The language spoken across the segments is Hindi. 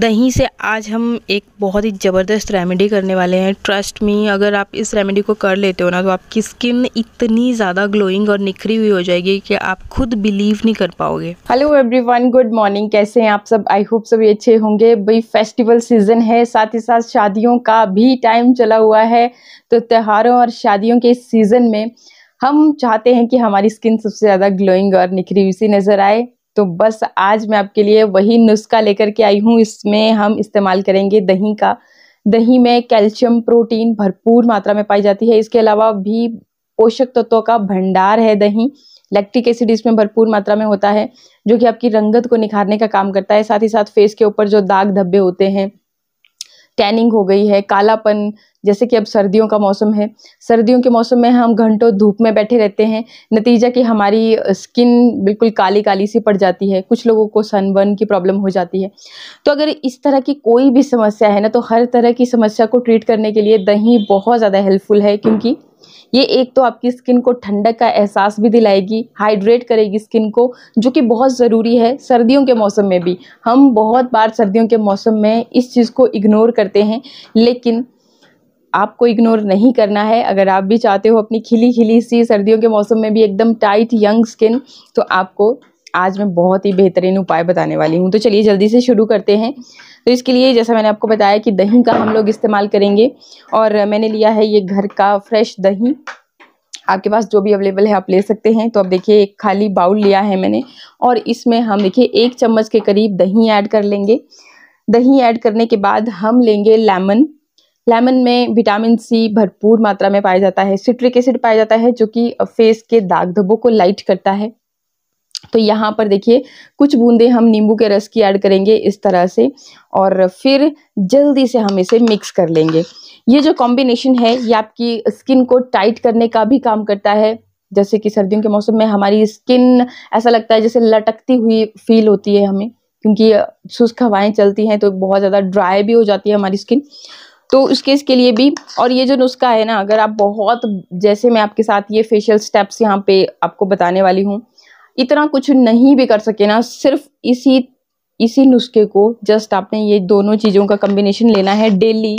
दही से आज हम एक बहुत ही ज़बरदस्त रेमेडी करने वाले हैं ट्रस्ट मी अगर आप इस रेमेडी को कर लेते हो ना तो आपकी स्किन इतनी ज़्यादा ग्लोइंग और निखरी हुई हो जाएगी कि आप खुद बिलीव नहीं कर पाओगे हेलो एवरीवन गुड मॉर्निंग कैसे हैं आप सब आई होप सभी अच्छे होंगे भाई फेस्टिवल सीजन है साथ ही साथ शादियों का भी टाइम चला हुआ है तो त्योहारों और शादियों के सीज़न में हम चाहते हैं कि हमारी स्किन सबसे ज़्यादा ग्लोइंग और निखरी हुई सी नज़र आए तो बस आज मैं आपके लिए वही नुस्खा लेकर के आई हूँ इसमें हम इस्तेमाल करेंगे दही का दही में कैल्शियम प्रोटीन भरपूर मात्रा में पाई जाती है इसके अलावा भी पोषक तत्वों का भंडार है दही लैक्टिक एसिड इसमें भरपूर मात्रा में होता है जो कि आपकी रंगत को निखारने का काम करता है साथ ही साथ फेस के ऊपर जो दाग धब्बे होते हैं टैनिंग हो गई है कालापन जैसे कि अब सर्दियों का मौसम है सर्दियों के मौसम में हम घंटों धूप में बैठे रहते हैं नतीजा कि हमारी स्किन बिल्कुल काली काली सी पड़ जाती है कुछ लोगों को सनबर्न की प्रॉब्लम हो जाती है तो अगर इस तरह की कोई भी समस्या है ना तो हर तरह की समस्या को ट्रीट करने के लिए दही बहुत ज़्यादा हेल्पफुल है क्योंकि ये एक तो आपकी स्किन को ठंडक का एहसास भी दिलाएगी हाइड्रेट करेगी स्किन को जो कि बहुत ज़रूरी है सर्दियों के मौसम में भी हम बहुत बार सर्दियों के मौसम में इस चीज़ को इग्नोर करते हैं लेकिन आपको इग्नोर नहीं करना है अगर आप भी चाहते हो अपनी खिली खिली सी सर्दियों के मौसम में भी एकदम टाइट यंग स्किन तो आपको आज मैं बहुत ही बेहतरीन उपाय बताने वाली हूँ तो चलिए जल्दी से शुरू करते हैं तो इसके लिए जैसा मैंने आपको बताया कि दही का हम लोग इस्तेमाल करेंगे और मैंने लिया है ये घर का फ्रेश दही आपके पास जो भी अवेलेबल है आप ले सकते हैं तो अब देखिए एक खाली बाउल लिया है मैंने और इसमें हम देखिए एक चम्मच के करीब दही ऐड कर लेंगे दही ऐड करने के बाद हम लेंगे लेमन लेमन में विटामिन सी भरपूर मात्रा में पाया जाता है सिट्रिक एसिड पाया जाता है जो कि फेस के दाग धब्बों को लाइट करता है तो यहाँ पर देखिए कुछ बूंदे हम नींबू के रस की ऐड करेंगे इस तरह से और फिर जल्दी से हम इसे मिक्स कर लेंगे ये जो कॉम्बिनेशन है ये आपकी स्किन को टाइट करने का भी काम करता है जैसे कि सर्दियों के मौसम में हमारी स्किन ऐसा लगता है जैसे लटकती हुई फील होती है हमें क्योंकि शुष्क हवाएं चलती हैं तो बहुत ज़्यादा ड्राई भी हो जाती है हमारी स्किन तो उस केस के लिए भी और ये जो नुस्खा है ना अगर आप बहुत जैसे मैं आपके साथ ये फेशियल स्टेप्स यहाँ पे आपको बताने वाली हूँ इतना कुछ नहीं भी कर सके ना सिर्फ इसी इसी नुस्खे को जस्ट आपने ये दोनों चीज़ों का कम्बिनेशन लेना है डेली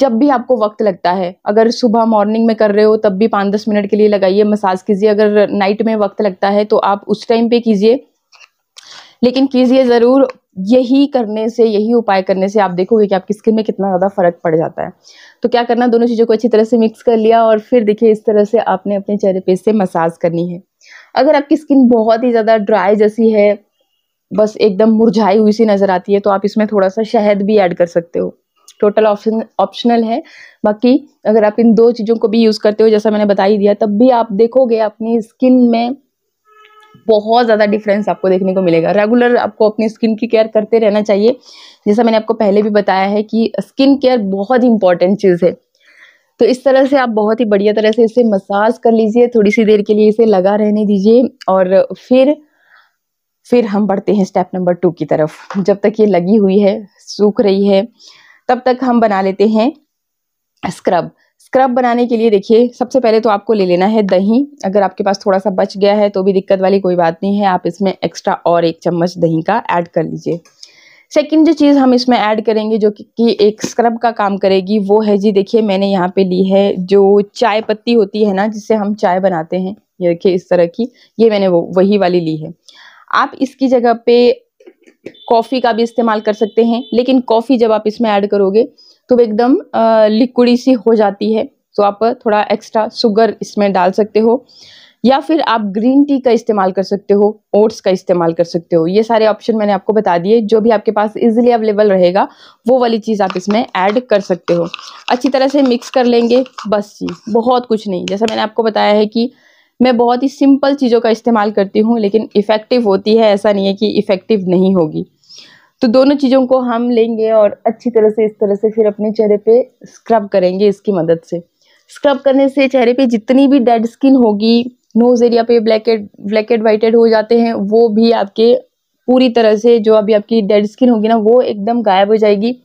जब भी आपको वक्त लगता है अगर सुबह मॉर्निंग में कर रहे हो तब भी पाँच दस मिनट के लिए लगाइए मसाज कीजिए अगर नाइट में वक्त लगता है तो आप उस टाइम पे कीजिए लेकिन कीजिए ज़रूर यही करने से यही उपाय करने से आप देखोगे कि आपकी स्किन में कितना ज़्यादा फर्क पड़ जाता है तो क्या करना दोनों चीज़ों को अच्छी तरह से मिक्स कर लिया और फिर देखिए इस तरह से आपने अपने चेहरे पे से मसाज करनी है अगर आपकी स्किन बहुत ही ज़्यादा ड्राई जैसी है बस एकदम मुरझाई हुई सी नज़र आती है तो आप इसमें थोड़ा सा शहद भी ऐड कर सकते हो टोटल ऑप्शन ऑप्शनल है बाकी अगर आप इन दो चीज़ों को भी यूज़ करते हो जैसा मैंने बता ही दिया तब भी आप देखोगे अपनी स्किन में बहुत ज़्यादा डिफरेंस आपको देखने को मिलेगा रेगुलर आपको अपनी स्किन की केयर करते रहना चाहिए जैसा मैंने आपको पहले भी बताया है कि स्किन केयर बहुत इंपॉर्टेंट चीज़ है तो इस तरह से आप बहुत ही बढ़िया तरह से इसे मसाज कर लीजिए थोड़ी सी देर के लिए इसे लगा रहने दीजिए और फिर फिर हम बढ़ते हैं स्टेप नंबर टू की तरफ जब तक ये लगी हुई है सूख रही है तब तक हम बना लेते हैं स्क्रब स्क्रब बनाने के लिए देखिए सबसे पहले तो आपको ले लेना है दही अगर आपके पास थोड़ा सा बच गया है तो भी दिक्कत वाली कोई बात नहीं है आप इसमें एक्स्ट्रा और एक चम्मच दही का ऐड कर लीजिए सेकेंड जो चीज़ हम इसमें ऐड करेंगे जो कि एक स्क्रब का काम करेगी वो है जी देखिए मैंने यहाँ पे ली है जो चाय पत्ती होती है ना जिससे हम चाय बनाते हैं ये देखिए इस तरह की ये मैंने वो वही वाली ली है आप इसकी जगह पे कॉफ़ी का भी इस्तेमाल कर सकते हैं लेकिन कॉफ़ी जब आप इसमें ऐड करोगे तो एकदम लिक्विडी सी हो जाती है तो आप थोड़ा एक्स्ट्रा शुगर इसमें डाल सकते हो या फिर आप ग्रीन टी का इस्तेमाल कर सकते हो ओट्स का इस्तेमाल कर सकते हो ये सारे ऑप्शन मैंने आपको बता दिए जो भी आपके पास इजीली अवेलेबल रहेगा वो वाली चीज़ आप इसमें ऐड कर सकते हो अच्छी तरह से मिक्स कर लेंगे बस जी बहुत कुछ नहीं जैसा मैंने आपको बताया है कि मैं बहुत ही सिंपल चीज़ों का इस्तेमाल करती हूँ लेकिन इफ़ेक्टिव होती है ऐसा नहीं है कि इफ़ेक्टिव नहीं होगी तो दोनों चीज़ों को हम लेंगे और अच्छी तरह से इस तरह से फिर अपने चेहरे पे स्क्रब करेंगे इसकी मदद से स्क्रब करने से चेहरे पे जितनी भी डेड स्किन होगी नोज एरिया पे ब्लैकेड ब्लैकेड वाइटेड हो जाते हैं वो भी आपके पूरी तरह से जो अभी आपकी डेड स्किन होगी ना वो एकदम गायब हो जाएगी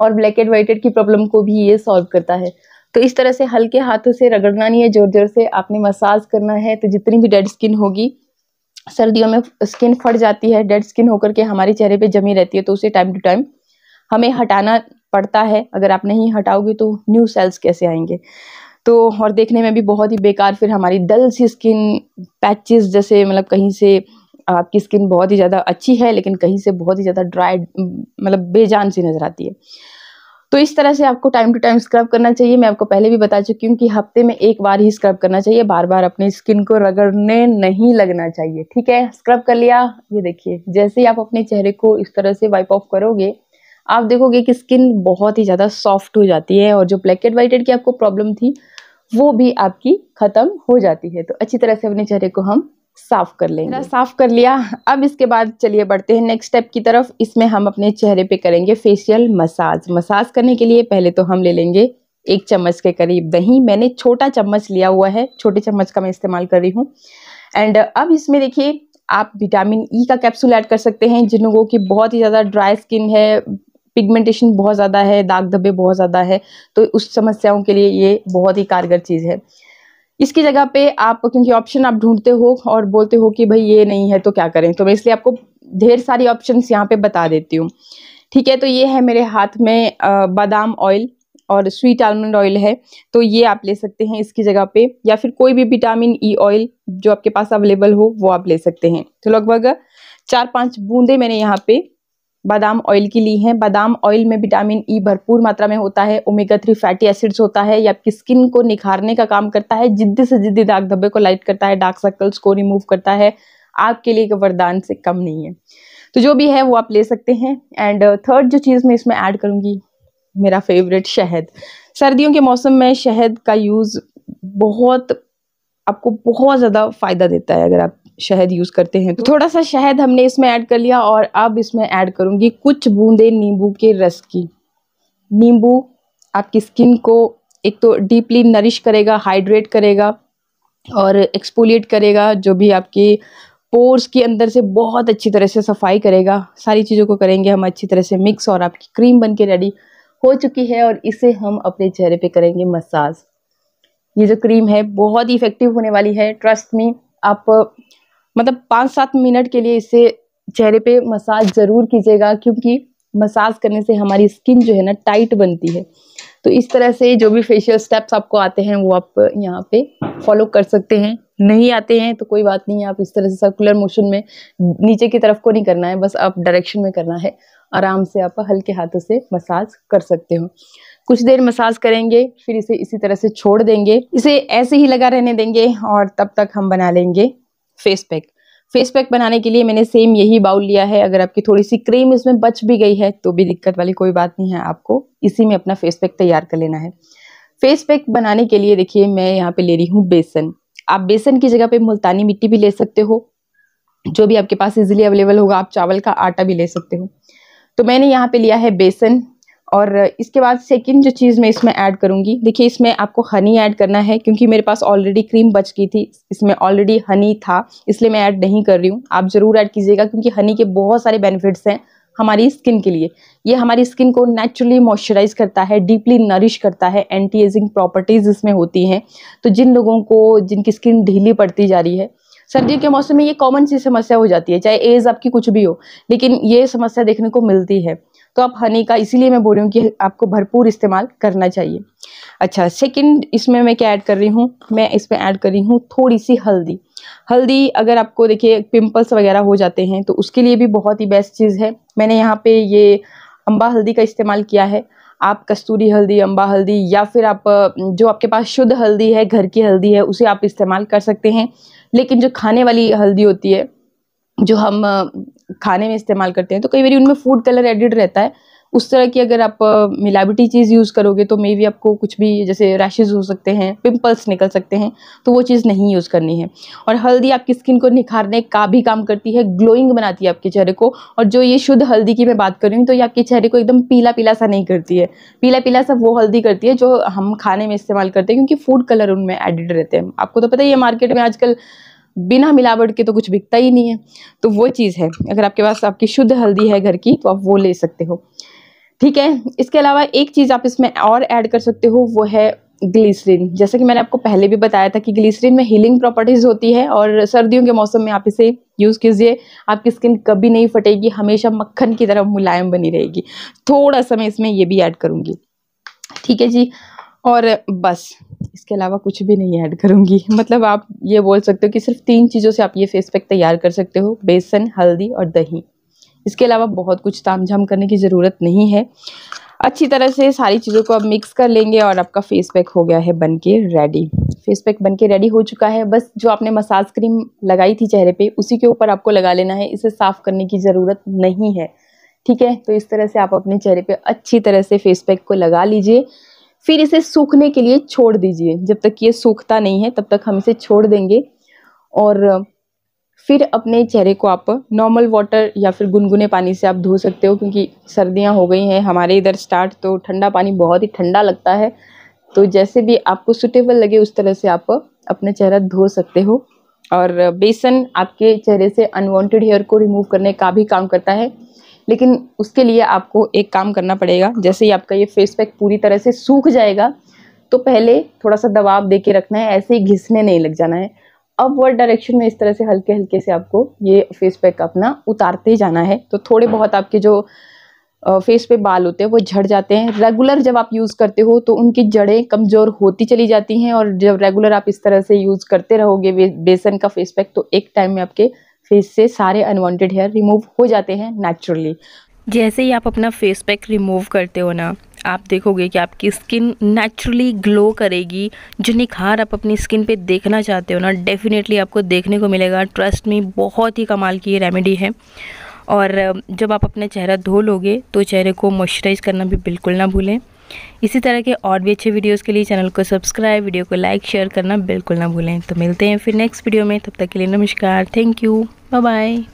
और ब्लैक एंड वाइटेड की प्रॉब्लम को भी ये सॉल्व करता है तो इस तरह से हल्के हाथों से रगड़ना नहीं है जोर जोर से आपने मसाज करना है तो जितनी भी डेड स्किन होगी सर्दियों में स्किन फट जाती है डेड स्किन होकर के हमारे चेहरे पे जमी रहती है तो उसे टाइम टू टाइम हमें हटाना पड़ता है अगर आप नहीं हटाओगे तो न्यू सेल्स कैसे आएंगे तो और देखने में भी बहुत ही बेकार फिर हमारी डल सी स्किन पैचेस जैसे मतलब कहीं से आपकी स्किन बहुत ही ज़्यादा अच्छी है लेकिन कहीं से बहुत ही ज़्यादा ड्राई मतलब बेजान सी नज़र आती है तो इस तरह से आपको टाइम टू टाइम स्क्रब करना चाहिए मैं आपको पहले भी बता चुकी हूँ कि हफ्ते में एक बार ही स्क्रब करना चाहिए बार बार अपनी स्किन को रगड़ने नहीं लगना चाहिए ठीक है स्क्रब कर लिया ये देखिए जैसे ही आप अपने चेहरे को इस तरह से वाइप ऑफ करोगे आप देखोगे कि स्किन बहुत ही ज़्यादा सॉफ्ट हो जाती है और जो ब्लैक वाइटेड की आपको प्रॉब्लम थी वो भी आपकी ख़त्म हो जाती है तो अच्छी तरह से अपने चेहरे को हम साफ कर लेंगे साफ कर लिया अब इसके बाद चलिए बढ़ते हैं नेक्स्ट स्टेप की तरफ इसमें हम अपने चेहरे पे करेंगे फेशियल मसाज मसाज करने के लिए पहले तो हम ले लेंगे एक चम्मच के करीब दही मैंने छोटा चम्मच लिया हुआ है छोटे चम्मच का मैं इस्तेमाल कर रही हूँ एंड अब इसमें देखिए आप विटामिन ई e का कैप्सूल ऐड कर सकते हैं जिन लोगों की बहुत ही ज़्यादा ड्राई स्किन है पिगमेंटेशन बहुत ज़्यादा है दाग धब्बे बहुत ज़्यादा है तो उस समस्याओं के लिए ये बहुत ही कारगर चीज़ है इसकी जगह पे आप क्योंकि ऑप्शन आप ढूंढते हो और बोलते हो कि भाई ये नहीं है तो क्या करें तो मैं इसलिए आपको ढेर सारी ऑप्शन यहाँ पे बता देती हूँ ठीक है तो ये है मेरे हाथ में बादाम ऑयल और स्वीट आलमंड ऑयल है तो ये आप ले सकते हैं इसकी जगह पे या फिर कोई भी विटामिन ई ऑयल जो आपके पास अवेलेबल हो वो आप ले सकते हैं तो लगभग चार पांच बूंदे मैंने यहाँ पे बादाम ऑयल की ली है बादाम ऑयल में विटामिन ई e भरपूर मात्रा में होता है ओमेगा थ्री फैटी एसिड्स होता है ये आपकी स्किन को निखारने का काम करता है जिद्दी से जिद्दी दाग धब्बे को लाइट करता है डार्क सर्कल्स को रिमूव करता है आपके लिए एक वरदान से कम नहीं है तो जो भी है वो आप ले सकते हैं एंड थर्ड uh, जो चीज़ मैं इसमें ऐड करूँगी मेरा फेवरेट शहद सर्दियों के मौसम में शहद का यूज़ बहुत आपको बहुत ज़्यादा फ़ायदा देता है अगर आप शहद यूज़ करते हैं तो, तो थोड़ा सा शहद हमने इसमें ऐड कर लिया और अब इसमें ऐड करूँगी कुछ बूंदे नींबू के रस की नींबू आपकी स्किन को एक तो डीपली नरिश करेगा हाइड्रेट करेगा और एक्सपोलिएट करेगा जो भी आपकी पोर्स के अंदर से बहुत अच्छी तरह से सफाई करेगा सारी चीज़ों को करेंगे हम अच्छी तरह से मिक्स और आपकी क्रीम बन के रेडी हो चुकी है और इसे हम अपने चेहरे पे करेंगे मसाज ये जो क्रीम है बहुत ही इफ़ेक्टिव होने वाली है ट्रस्ट में आप मतलब पाँच सात मिनट के लिए इसे चेहरे पे मसाज ज़रूर कीजिएगा क्योंकि मसाज करने से हमारी स्किन जो है ना टाइट बनती है तो इस तरह से जो भी फेशियल स्टेप्स आपको आते हैं वो आप यहाँ पे फॉलो कर सकते हैं नहीं आते हैं तो कोई बात नहीं है आप इस तरह से सर्कुलर मोशन में नीचे की तरफ को नहीं करना है बस आप डायरेक्शन में करना है आराम से आप हल्के हाथों से मसाज कर सकते हो कुछ देर मसाज करेंगे फिर इसे इसी तरह से छोड़ देंगे इसे ऐसे ही लगा रहने देंगे और तब तक हम बना लेंगे फेस पैक फेस पैक बनाने के लिए मैंने सेम यही बाउल लिया है अगर आपकी थोड़ी सी क्रीम इसमें बच भी गई है तो भी दिक्कत वाली कोई बात नहीं है आपको इसी में अपना फेस पैक तैयार कर लेना है फेस पैक बनाने के लिए देखिए मैं यहाँ पे ले रही हूँ बेसन आप बेसन की जगह पे मुल्तानी मिट्टी भी ले सकते हो जो भी आपके पास इजिली अवेलेबल होगा आप चावल का आटा भी ले सकते हो तो मैंने यहाँ पे लिया है बेसन और इसके बाद सेकंड जो चीज़ मैं इसमें ऐड करूँगी देखिए इसमें आपको हनी ऐड करना है क्योंकि मेरे पास ऑलरेडी क्रीम बच गई थी इसमें ऑलरेडी हनी था इसलिए मैं ऐड नहीं कर रही हूँ आप ज़रूर ऐड कीजिएगा क्योंकि हनी के बहुत सारे बेनिफिट्स हैं हमारी स्किन के लिए ये हमारी स्किन को नेचुरली मॉइस्चराइज करता है डीपली नरिश करता है एंटी एजिंग प्रॉपर्टीज़ इसमें होती हैं तो जिन लोगों को जिनकी स्किन ढीली पड़ती जा रही है सर्दियों के मौसम में ये कॉमन सी समस्या हो जाती है चाहे एज आपकी कुछ भी हो लेकिन ये समस्या देखने को मिलती है तो आप हनी का इसीलिए मैं बोल रही हूँ कि आपको भरपूर इस्तेमाल करना चाहिए अच्छा सेकंड इसमें मैं क्या ऐड कर रही हूँ मैं इसमें ऐड कर रही हूँ थोड़ी सी हल्दी हल्दी अगर आपको देखिए पिंपल्स वगैरह हो जाते हैं तो उसके लिए भी बहुत ही बेस्ट चीज़ है मैंने यहाँ पे ये अम्बा हल्दी का इस्तेमाल किया है आप कस्तूरी हल्दी अम्बा हल्दी या फिर आप जो आपके पास शुद्ध हल्दी है घर की हल्दी है उसे आप इस्तेमाल कर सकते हैं लेकिन जो खाने वाली हल्दी होती है जो हम खाने में इस्तेमाल करते हैं तो कई बार उनमें फूड कलर एडिड रहता है उस तरह की अगर आप मिलावटी चीज़ यूज़ करोगे तो मे भी आपको कुछ भी जैसे रैशेज हो सकते हैं पिंपल्स निकल सकते हैं तो वो चीज़ नहीं यूज़ करनी है और हल्दी आपकी स्किन को निखारने का भी काम करती है ग्लोइंग बनाती है आपके चेहरे को और जो ये शुद्ध हल्दी की मैं बात कर रही हूँ तो ये आपके चेहरे को एकदम पीला पीला सा नहीं करती है पीला पीला सा वो हल्दी करती है जो हम खाने में इस्तेमाल करते हैं क्योंकि फूड कलर उनमें एडिड रहते हैं आपको तो पता ही है मार्केट में आजकल बिना मिलावट के तो कुछ बिकता ही नहीं है तो वो चीज़ है अगर आपके पास आपकी शुद्ध हल्दी है घर की तो आप वो ले सकते हो ठीक है इसके अलावा एक चीज़ आप इसमें और ऐड कर सकते हो वो है ग्लीसरीन जैसा कि मैंने आपको पहले भी बताया था कि ग्लीसरीन में हीलिंग प्रॉपर्टीज़ होती है और सर्दियों के मौसम में आप इसे यूज़ कीजिए आपकी स्किन कभी नहीं फटेगी हमेशा मक्खन की तरह मुलायम बनी रहेगी थोड़ा सा मैं इसमें ये भी ऐड करूँगी ठीक है जी और बस इसके अलावा कुछ भी नहीं ऐड करूँगी मतलब आप ये बोल सकते हो कि सिर्फ तीन चीज़ों से आप ये फेस पैक तैयार कर सकते हो बेसन हल्दी और दही इसके अलावा बहुत कुछ ताम झाम करने की ज़रूरत नहीं है अच्छी तरह से सारी चीज़ों को आप मिक्स कर लेंगे और आपका फेस पैक हो गया है बन के रेडी फेस पैक बन के रेडी हो चुका है बस जो आपने मसाज क्रीम लगाई थी चेहरे पे उसी के ऊपर आपको लगा लेना है इसे साफ़ करने की ज़रूरत नहीं है ठीक है तो इस तरह से आप अपने चेहरे पे अच्छी तरह से फेस पैक को लगा लीजिए फिर इसे सूखने के लिए छोड़ दीजिए जब तक ये सूखता नहीं है तब तक हम इसे छोड़ देंगे और फिर अपने चेहरे को आप नॉर्मल वाटर या फिर गुनगुने पानी से आप धो सकते हो क्योंकि सर्दियां हो गई हैं हमारे इधर स्टार्ट तो ठंडा पानी बहुत ही ठंडा लगता है तो जैसे भी आपको सुटेबल लगे उस तरह से आप अपना चेहरा धो सकते हो और बेसन आपके चेहरे से अनवांटेड हेयर को रिमूव करने का भी काम करता है लेकिन उसके लिए आपको एक काम करना पड़ेगा जैसे ही आपका ये फेस पैक पूरी तरह से सूख जाएगा तो पहले थोड़ा सा दबाव दे के रखना है ऐसे ही घिसने नहीं लग जाना है अब वर्ड डायरेक्शन में इस तरह से हल्के हल्के से आपको ये फेस पैक अपना उतारते ही जाना है तो थोड़े बहुत आपके जो फेस पे बाल होते हैं वो झड़ जाते हैं रेगुलर जब आप यूज़ करते हो तो उनकी जड़ें कमज़ोर होती चली जाती हैं और जब रेगुलर आप इस तरह से यूज़ करते रहोगे बेसन का फेस पैक तो एक टाइम में आपके फेस से सारे अनवांटेड हेयर रिमूव हो जाते हैं नेचुरली जैसे ही आप अपना फेस पैक रिमूव करते हो ना आप देखोगे कि आपकी स्किन नेचुरली ग्लो करेगी जो निखार आप अपनी स्किन पे देखना चाहते हो ना डेफिनेटली आपको देखने को मिलेगा ट्रस्ट में बहुत ही कमाल की ये रेमेडी है और जब आप अपना चेहरा धो लोगे तो चेहरे को मॉइस्चराइज़ करना भी बिल्कुल ना भूलें इसी तरह के और भी अच्छे वीडियोस के लिए चैनल को सब्सक्राइब वीडियो को लाइक शेयर करना बिल्कुल ना भूलें तो मिलते हैं फिर नेक्स्ट वीडियो में तब तक के लिए नमस्कार थैंक यू बाय बाय